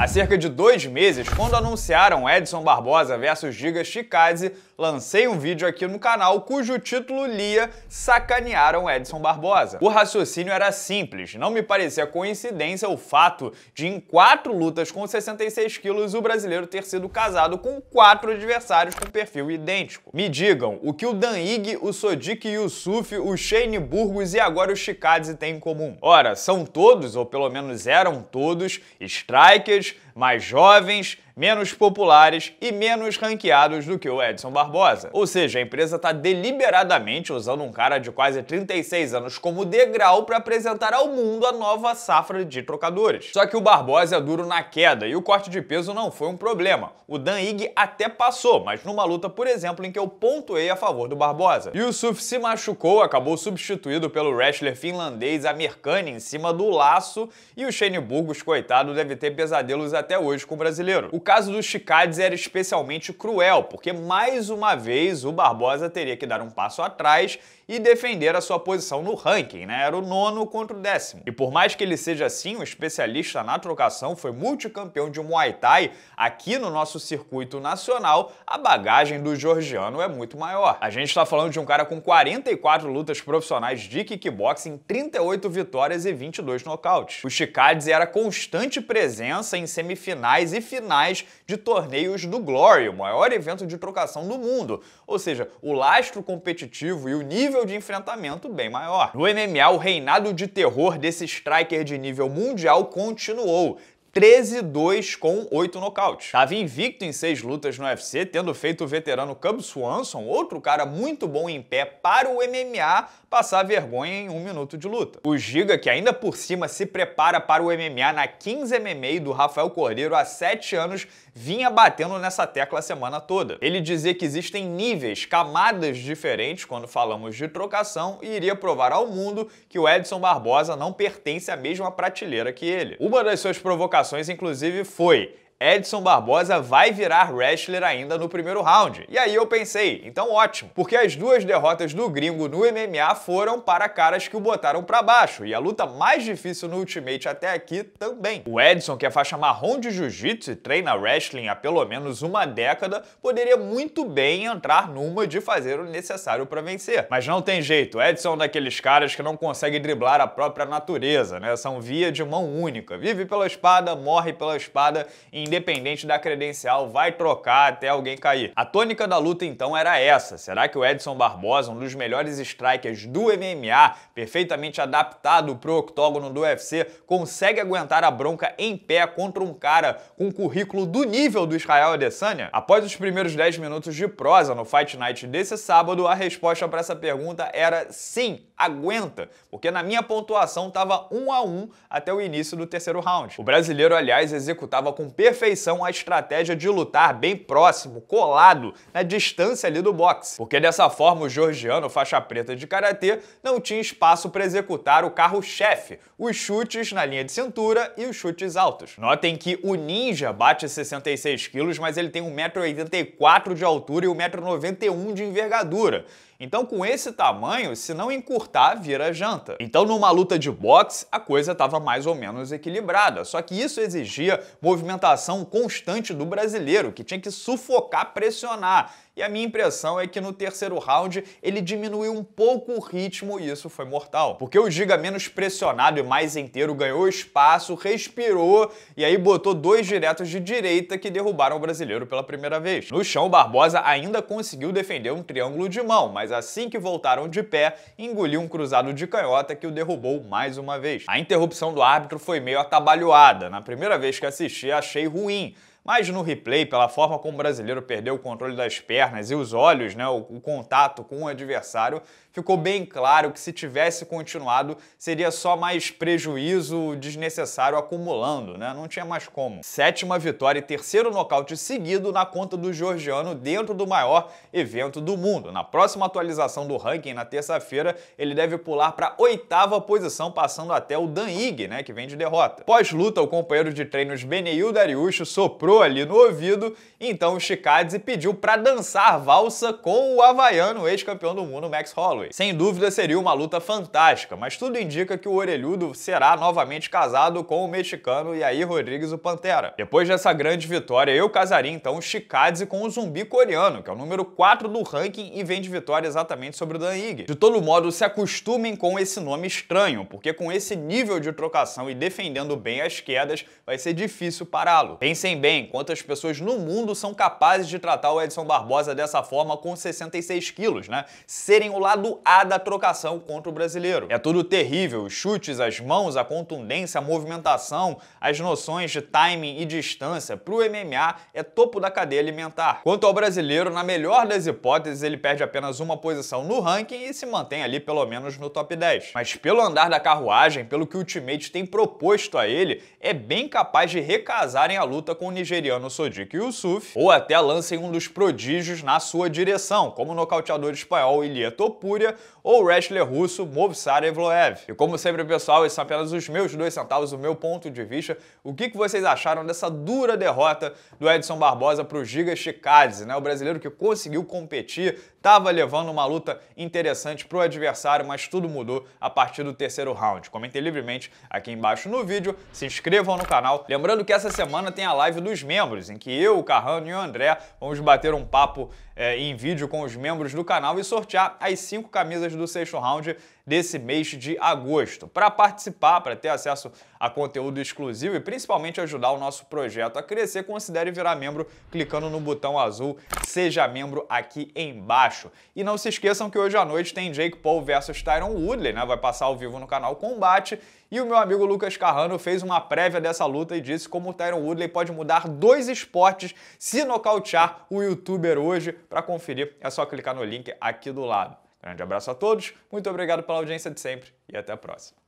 Há cerca de dois meses, quando anunciaram Edson Barbosa versus Giga Chikadze, lancei um vídeo aqui no canal cujo título lia Sacanearam Edson Barbosa. O raciocínio era simples, não me parecia coincidência o fato de em quatro lutas com 66 quilos o brasileiro ter sido casado com quatro adversários com perfil idêntico. Me digam, o que o Dan Ig, o Sodiq Yusuf, o Shane Burgos e agora o Chikadze têm em comum? Ora, são todos, ou pelo menos eram todos, strikers, British mais jovens, menos populares e menos ranqueados do que o Edson Barbosa. Ou seja, a empresa está deliberadamente usando um cara de quase 36 anos como degrau para apresentar ao mundo a nova safra de trocadores. Só que o Barbosa é duro na queda e o corte de peso não foi um problema. O Dan Ig até passou, mas numa luta, por exemplo, em que eu pontuei a favor do Barbosa. E o Suf se machucou, acabou substituído pelo wrestler finlandês Amir em cima do laço e o Shane Burgos, coitado, deve ter pesadelos até até hoje com o brasileiro. O caso dos Chicades era especialmente cruel, porque mais uma vez o Barbosa teria que dar um passo atrás e defender a sua posição no ranking, né? Era o nono contra o décimo. E por mais que ele seja assim, um especialista na trocação, foi multicampeão de Muay Thai aqui no nosso circuito nacional, a bagagem do georgiano é muito maior. A gente está falando de um cara com 44 lutas profissionais de kickboxing, 38 vitórias e 22 nocautes. O Chicades era constante presença em semifinais e finais de torneios do Glory, o maior evento de trocação do mundo. Ou seja, o lastro competitivo e o nível nível de enfrentamento bem maior. No MMA, o reinado de terror desse striker de nível mundial continuou, 13-2 com 8 nocautes. Estava invicto em 6 lutas no UFC, tendo feito o veterano Cub Swanson, outro cara muito bom em pé para o MMA, passar vergonha em um minuto de luta. O Giga, que ainda por cima se prepara para o MMA na 15 MMA do Rafael Cordeiro há 7 anos, vinha batendo nessa tecla a semana toda. Ele dizia que existem níveis, camadas diferentes quando falamos de trocação e iria provar ao mundo que o Edson Barbosa não pertence à mesma prateleira que ele. Uma das suas provocações, inclusive, foi Edson Barbosa vai virar wrestler ainda no primeiro round. E aí eu pensei, então ótimo, porque as duas derrotas do gringo no MMA foram para caras que o botaram para baixo, e a luta mais difícil no Ultimate até aqui também. O Edson, que é faixa marrom de jiu-jitsu e treina wrestling há pelo menos uma década, poderia muito bem entrar numa de fazer o necessário para vencer. Mas não tem jeito, o Edson é um daqueles caras que não consegue driblar a própria natureza, né? São via de mão única, vive pela espada, morre pela espada, em independente da credencial, vai trocar até alguém cair. A tônica da luta então era essa. Será que o Edson Barbosa, um dos melhores strikers do MMA, perfeitamente adaptado pro octógono do UFC, consegue aguentar a bronca em pé contra um cara com um currículo do nível do Israel Adesanya? Após os primeiros 10 minutos de prosa no Fight Night desse sábado, a resposta para essa pergunta era sim, aguenta, porque na minha pontuação estava 1 um a 1 um até o início do terceiro round. O brasileiro, aliás, executava com perfeição perfeição a estratégia de lutar bem próximo, colado, na distância ali do boxe, porque dessa forma o georgiano, faixa preta de karatê, não tinha espaço para executar o carro-chefe, os chutes na linha de cintura e os chutes altos. Notem que o ninja bate 66 quilos, mas ele tem 1,84m de altura e 1,91m de envergadura. Então, com esse tamanho, se não encurtar, vira janta. Então, numa luta de boxe, a coisa estava mais ou menos equilibrada, só que isso exigia movimentação constante do brasileiro, que tinha que sufocar, pressionar e a minha impressão é que no terceiro round ele diminuiu um pouco o ritmo e isso foi mortal. Porque o Giga menos pressionado e mais inteiro ganhou espaço, respirou e aí botou dois diretos de direita que derrubaram o brasileiro pela primeira vez. No chão, Barbosa ainda conseguiu defender um triângulo de mão, mas assim que voltaram de pé, engoliu um cruzado de canhota que o derrubou mais uma vez. A interrupção do árbitro foi meio atabalhoada. Na primeira vez que assisti, achei ruim mas no replay, pela forma como o brasileiro perdeu o controle das pernas e os olhos, né, o, o contato com o adversário, ficou bem claro que se tivesse continuado, seria só mais prejuízo desnecessário acumulando, né? Não tinha mais como. Sétima vitória e terceiro nocaute seguido na conta do georgiano dentro do maior evento do mundo. Na próxima atualização do ranking, na terça-feira, ele deve pular para oitava posição, passando até o Dan Ige, né, que vem de derrota. Pós-luta, o companheiro de treinos Beneil Dariush soprou ali no ouvido, então o Chikadze pediu para dançar valsa com o havaiano ex-campeão do mundo Max Holloway. Sem dúvida seria uma luta fantástica, mas tudo indica que o orelhudo será novamente casado com o mexicano Yair Rodrigues o Pantera. Depois dessa grande vitória, eu casaria então o Chikadze com o zumbi coreano, que é o número 4 do ranking e vem de vitória exatamente sobre o Dan Higg. De todo modo, se acostumem com esse nome estranho, porque com esse nível de trocação e defendendo bem as quedas, vai ser difícil pará-lo. Pensem bem, bem quantas pessoas no mundo são capazes de tratar o Edson Barbosa dessa forma com 66 quilos, né? Serem o lado A da trocação contra o brasileiro. É tudo terrível, os chutes, as mãos, a contundência, a movimentação, as noções de timing e distância. Pro MMA é topo da cadeia alimentar. Quanto ao brasileiro, na melhor das hipóteses, ele perde apenas uma posição no ranking e se mantém ali pelo menos no top 10. Mas pelo andar da carruagem, pelo que o Ultimate tem proposto a ele, é bem capaz de recasarem a luta com o nigeriano Sodiq Yusuf, ou até lancem um dos prodígios na sua direção, como o nocauteador espanhol Ilia Topuria ou o wrestler russo Movsar Evloev. E como sempre, pessoal, esses são apenas os meus dois centavos, o meu ponto de vista. O que, vocês acharam dessa dura derrota do Edson Barbosa para o Giga Chikadze, né? O brasileiro que conseguiu competir, estava levando uma luta interessante para o adversário, mas tudo mudou a partir do terceiro round. Comentem livremente aqui embaixo no vídeo, se inscrevam no canal. Lembrando que essa semana tem a live dos membros, em que eu, o Carrano e o André vamos bater um papo é, em vídeo com os membros do canal e sortear as cinco camisas do sexto round desse mês de agosto. Para participar, para ter acesso a conteúdo exclusivo e principalmente ajudar o nosso projeto a crescer, considere virar membro clicando no botão azul Seja Membro aqui embaixo. E não se esqueçam que hoje à noite tem Jake Paul versus Tyron Woodley, né? Vai passar ao vivo no canal Combate e o meu amigo Lucas Carrano fez uma prévia dessa luta e disse como o Tyron Woodley pode mudar dois esportes se nocautear o youtuber hoje. Para conferir, é só clicar no link aqui do lado. Grande abraço a todos, muito obrigado pela audiência de sempre e até a próxima.